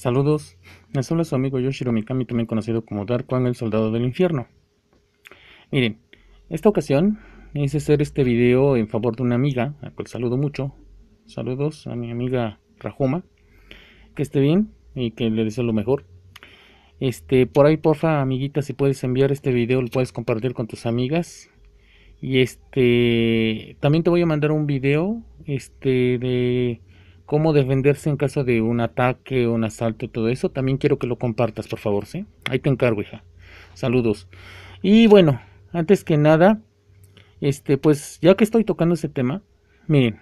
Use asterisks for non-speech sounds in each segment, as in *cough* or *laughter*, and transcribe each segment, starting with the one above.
Saludos, les habla su amigo Yoshiro Mikami, también conocido como Dark One, el Soldado del Infierno. Miren, esta ocasión hice hacer este video en favor de una amiga, a la cual saludo mucho. Saludos a mi amiga Rajoma, que esté bien y que le deseo lo mejor. Este, por ahí, porfa, amiguita, si puedes enviar este video, lo puedes compartir con tus amigas. Y este, también te voy a mandar un video, este, de cómo defenderse en caso de un ataque, un asalto, todo eso, también quiero que lo compartas, por favor, ¿sí? Ahí te encargo, hija. Saludos. Y bueno, antes que nada, este, pues ya que estoy tocando ese tema, miren,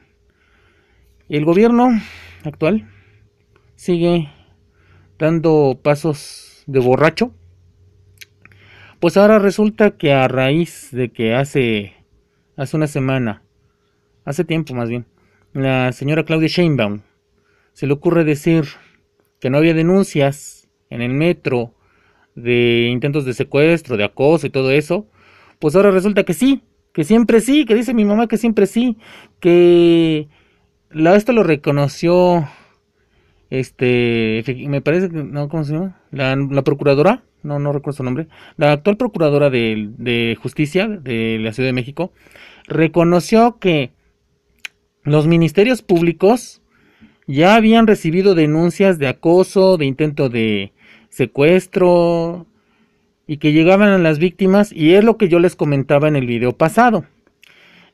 el gobierno actual sigue dando pasos de borracho. Pues ahora resulta que a raíz de que hace hace una semana, hace tiempo más bien, la señora Claudia Sheinbaum se le ocurre decir que no había denuncias en el metro de intentos de secuestro, de acoso y todo eso, pues ahora resulta que sí, que siempre sí, que dice mi mamá que siempre sí, que la, esto lo reconoció, este, me parece que, no, ¿cómo se llama? La, procuradora, no, no recuerdo su nombre, la actual procuradora de, de justicia de la Ciudad de México, reconoció que los ministerios públicos ya habían recibido denuncias de acoso, de intento de secuestro y que llegaban a las víctimas y es lo que yo les comentaba en el video pasado.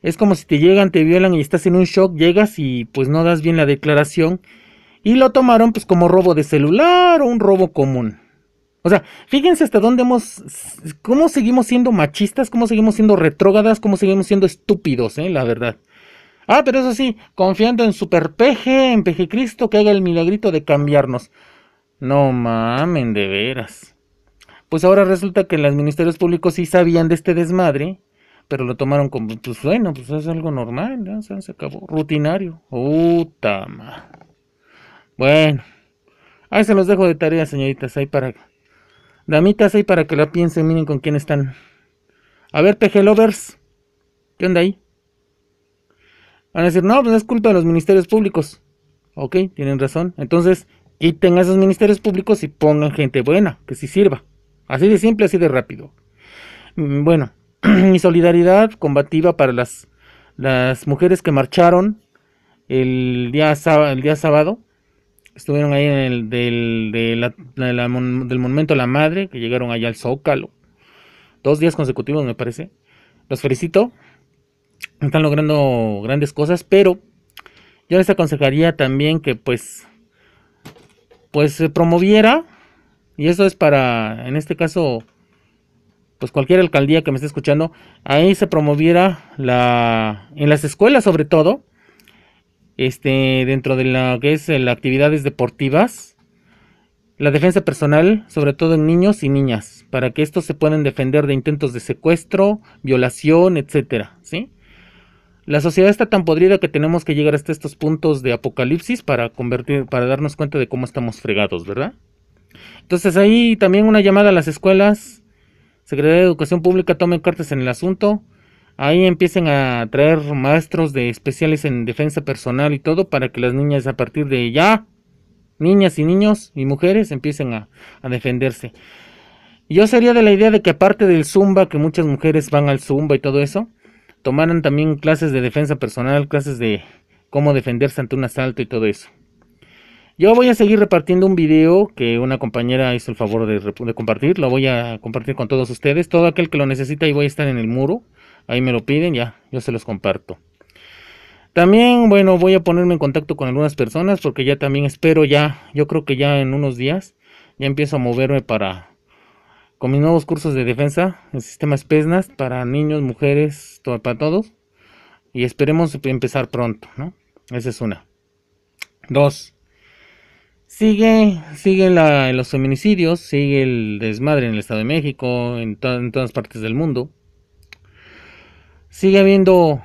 Es como si te llegan, te violan y estás en un shock, llegas y pues no das bien la declaración y lo tomaron pues como robo de celular o un robo común. O sea, fíjense hasta dónde hemos, cómo seguimos siendo machistas, cómo seguimos siendo retrógadas, cómo seguimos siendo estúpidos, eh, la verdad. Ah, pero eso sí, confiando en Super Peje, en Peje Cristo, que haga el milagrito de cambiarnos. No mamen, de veras. Pues ahora resulta que los ministerios públicos sí sabían de este desmadre, pero lo tomaron como, pues bueno, pues es algo normal, se acabó, rutinario. Puta Bueno, ahí se los dejo de tarea, señoritas, ahí para... Damitas ahí para que la piensen, miren con quién están. A ver, Peje Lovers, ¿qué onda ahí? Van a decir, no, pues es culpa de los ministerios públicos. Ok, tienen razón. Entonces, quiten a esos ministerios públicos y pongan gente buena, que sí sirva. Así de simple, así de rápido. Mm, bueno, *clears throat* mi solidaridad combativa para las, las mujeres que marcharon el día, sábado, el día sábado. Estuvieron ahí en el del, de del Monumento a la Madre, que llegaron allá al Zócalo. Dos días consecutivos, me parece. Los felicito están logrando grandes cosas, pero yo les aconsejaría también que pues pues se promoviera y eso es para en este caso pues cualquier alcaldía que me esté escuchando, ahí se promoviera la en las escuelas sobre todo este dentro de lo que es eh, las actividades deportivas la defensa personal, sobre todo en niños y niñas, para que estos se puedan defender de intentos de secuestro, violación, etcétera, ¿sí? La sociedad está tan podrida que tenemos que llegar hasta estos puntos de apocalipsis para convertir, para darnos cuenta de cómo estamos fregados, ¿verdad? Entonces ahí también una llamada a las escuelas, Secretaría de Educación Pública tomen cartas en el asunto, ahí empiecen a traer maestros de especiales en defensa personal y todo para que las niñas a partir de ya, niñas y niños y mujeres empiecen a, a defenderse. Yo sería de la idea de que aparte del zumba, que muchas mujeres van al zumba y todo eso, tomaran también clases de defensa personal, clases de cómo defenderse ante un asalto y todo eso. Yo voy a seguir repartiendo un video que una compañera hizo el favor de, de, compartir. Lo voy a compartir con todos ustedes. Todo aquel que lo necesita, y voy a estar en el muro. Ahí me lo piden, ya, yo se los comparto. También, bueno, voy a ponerme en contacto con algunas personas porque ya también espero ya, yo creo que ya en unos días, ya empiezo a moverme para con mis nuevos cursos de defensa, en sistemas PESNAS para niños, mujeres, para todos. Y esperemos empezar pronto, ¿no? Esa es una. Dos. Sigue, los feminicidios, sigue el desmadre en el Estado de México, en, en todas partes del mundo. Sigue habiendo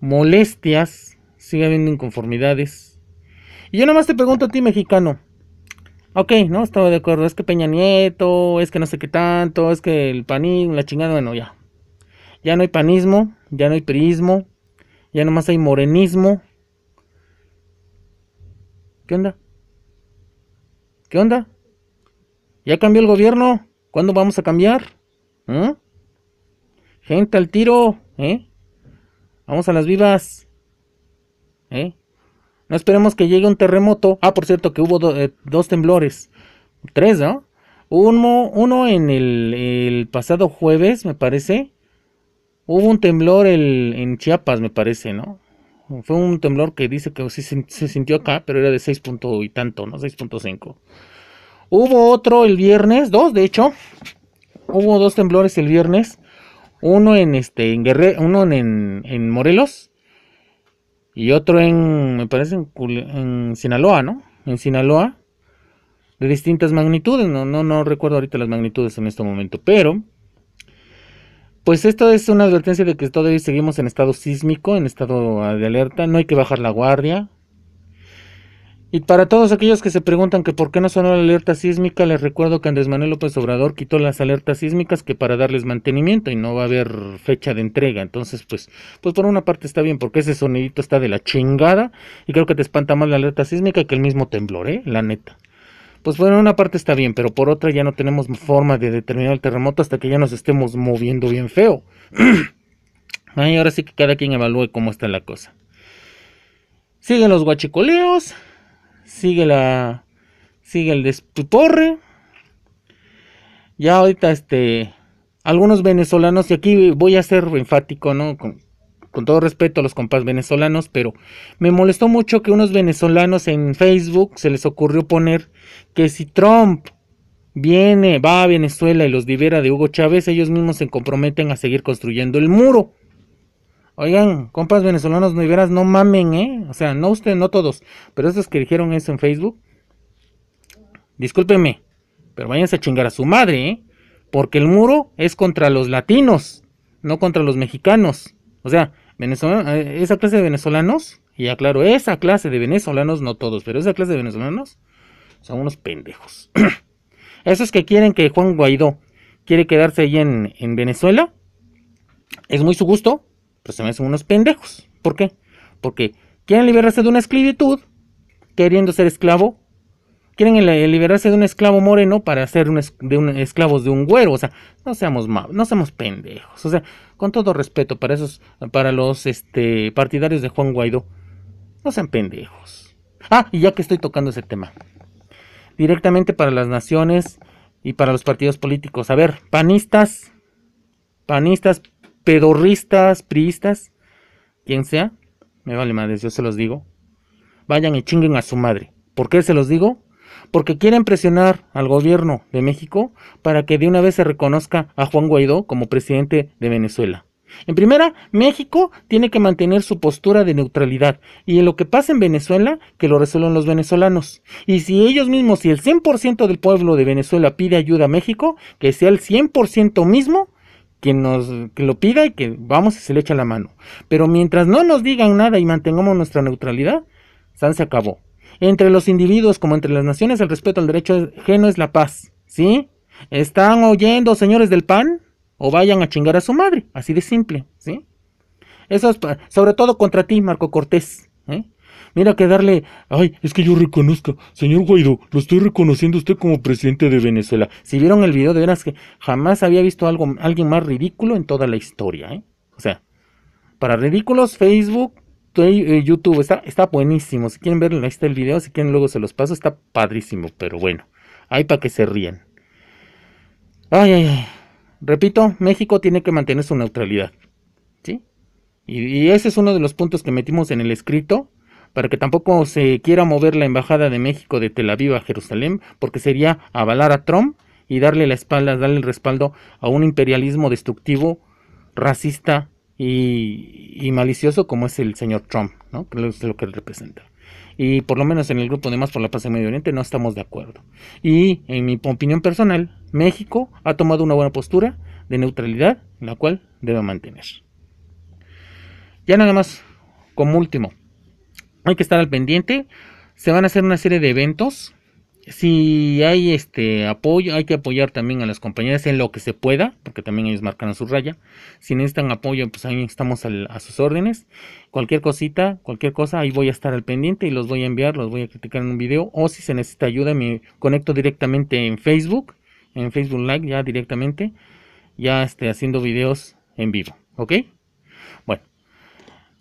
molestias, sigue habiendo inconformidades. Y yo nada más te pregunto a ti, mexicano, ok, no, estaba de acuerdo, es que Peña Nieto, es que no sé qué tanto, es que el panismo, la chingada, bueno, ya. Ya no hay panismo, ya no hay prismo, ya nomás hay morenismo. ¿Qué onda? ¿Qué onda? ¿Ya cambió el gobierno? ¿Cuándo vamos a cambiar? ¿Eh? Gente al tiro, ¿eh? Vamos a las vivas. ¿Eh? No esperemos que llegue un terremoto. Ah, por cierto, que hubo eh, dos temblores. Tres, ¿no? Uno, en el, pasado jueves, me parece. Hubo un temblor en Chiapas, me parece, ¿no? Fue un temblor que dice que sí se, sintió acá, pero era de 6. y tanto, ¿no? 6.5. Hubo otro el viernes, dos de hecho. Hubo dos temblores el viernes. Uno en este en uno en Morelos y otro en, me parece, en, Sinaloa, ¿no? En Sinaloa, de distintas magnitudes, no, no, no recuerdo ahorita las magnitudes en este momento, pero, pues esto es una advertencia de que todavía seguimos en estado sísmico, en estado de alerta, no hay que bajar la guardia, y para todos aquellos que se preguntan que por qué no sonó la alerta sísmica, les recuerdo que Andrés Manuel López Obrador quitó las alertas sísmicas que para darles mantenimiento y no va a haber fecha de entrega. Entonces, pues, pues por una parte está bien, porque ese sonidito está de la chingada y creo que te espanta más la alerta sísmica que el mismo temblor, ¿eh? La neta. Pues por una parte está bien, pero por otra ya no tenemos forma de determinar el terremoto hasta que ya nos estemos moviendo bien feo. *clears throat* ahora sí que cada quien evalúe cómo está la cosa. Siguen los guachicoleos. Sigue la. Sigue el despiporre. Ya ahorita este. Algunos venezolanos, y aquí voy a ser enfático, ¿no? Con, todo respeto a los compas venezolanos, pero me molestó mucho que unos venezolanos en Facebook se les ocurrió poner que si Trump viene, va a Venezuela y los libera de Hugo Chávez, ellos mismos se comprometen a seguir construyendo el muro. Oigan, compas venezolanos no veras, no mamen, ¿eh? O sea, no ustedes, no todos, pero esos que dijeron eso en Facebook, discúlpenme, pero váyanse a chingar a su madre, ¿eh? Porque el muro es contra los latinos, no contra los mexicanos. O sea, eh, esa clase de venezolanos, y aclaro, esa clase de venezolanos, no todos, pero esa clase de venezolanos son unos pendejos. *clears throat* Esos que quieren que Juan Guaidó quiere quedarse ahí en Venezuela, es muy su gusto, pues se me hacen unos pendejos. ¿Por qué? Porque quieren liberarse de una esclavitud, queriendo ser esclavo. Quieren liberarse de un esclavo moreno para ser de esclavos de un güero. O sea, no seamos malos, no seamos pendejos. O sea, con todo respeto para esos, para los este, partidarios de Juan Guaidó, no sean pendejos. Ah, y ya que estoy tocando ese tema, directamente para las naciones y para los partidos políticos. A ver, panistas, panistas, pedorristas, priistas, quien sea, me vale madre, yo se los digo. Vayan y chinguen a su madre. ¿Por qué se los digo? Porque quieren presionar al gobierno de México para que de una vez se reconozca a Juan Guaidó como presidente de Venezuela. En primera, México tiene que mantener su postura de neutralidad y en lo que pasa en Venezuela, que lo resuelvan los venezolanos. Y si ellos mismos, si el 100% del pueblo de Venezuela pide ayuda a México, que sea el 100% mismo que nos que lo pida y que vamos y se le echa la mano. Pero mientras no nos digan nada y mantengamos nuestra neutralidad, San se acabó. Entre los individuos como entre las naciones, el respeto al derecho ajeno es la paz. ¿Sí? ¿Están oyendo, señores del PAN? O vayan a chingar a su madre. Así de simple. ¿Sí? Eso es sobre todo contra ti, Marco Cortés. Mira que darle, ay, es que yo reconozco, señor Guaidó, lo estoy reconociendo usted como presidente de Venezuela. Si vieron el video, de veras que jamás había visto algo, alguien más ridículo en toda la historia, ¿eh? O sea, para ridículos, Facebook, eh, YouTube, está, está buenísimo. Si quieren ver ahí está el video, si quieren luego se los paso, está padrísimo, pero bueno, ahí para que se ríen. Ay, ay, ay. Repito, México tiene que mantener su neutralidad. ¿Sí? y ese es uno de los puntos que metimos en el escrito para que tampoco se quiera mover la Embajada de México de Tel Aviv a Jerusalén, porque sería avalar a Trump y darle la espalda, darle el respaldo a un imperialismo destructivo, racista y, malicioso como es el señor Trump, ¿no? que es lo que él representa. Y por lo menos en el grupo de Más por la Paz en Medio Oriente no estamos de acuerdo. Y en mi opinión personal, México ha tomado una buena postura de neutralidad, la cual debe mantener. Ya nada más, como último, hay que estar al pendiente. Se van a hacer una serie de eventos. Si hay este apoyo, hay que apoyar también a las compañías en lo que se pueda, porque también ellos marcan a su raya. Si necesitan apoyo, pues ahí estamos a sus órdenes. Cualquier cosita, cualquier cosa, ahí voy a estar al pendiente y los voy a enviar, los voy a criticar en un video. O si se necesita ayuda, me conecto directamente en Facebook, en Facebook Live ya directamente, ya esté haciendo videos en vivo. ¿Ok?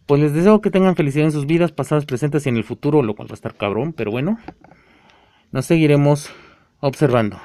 Pues les deseo que tengan felicidad en sus vidas, pasadas, presentes y en el futuro, lo cual va a estar cabrón, pero bueno, nos seguiremos observando.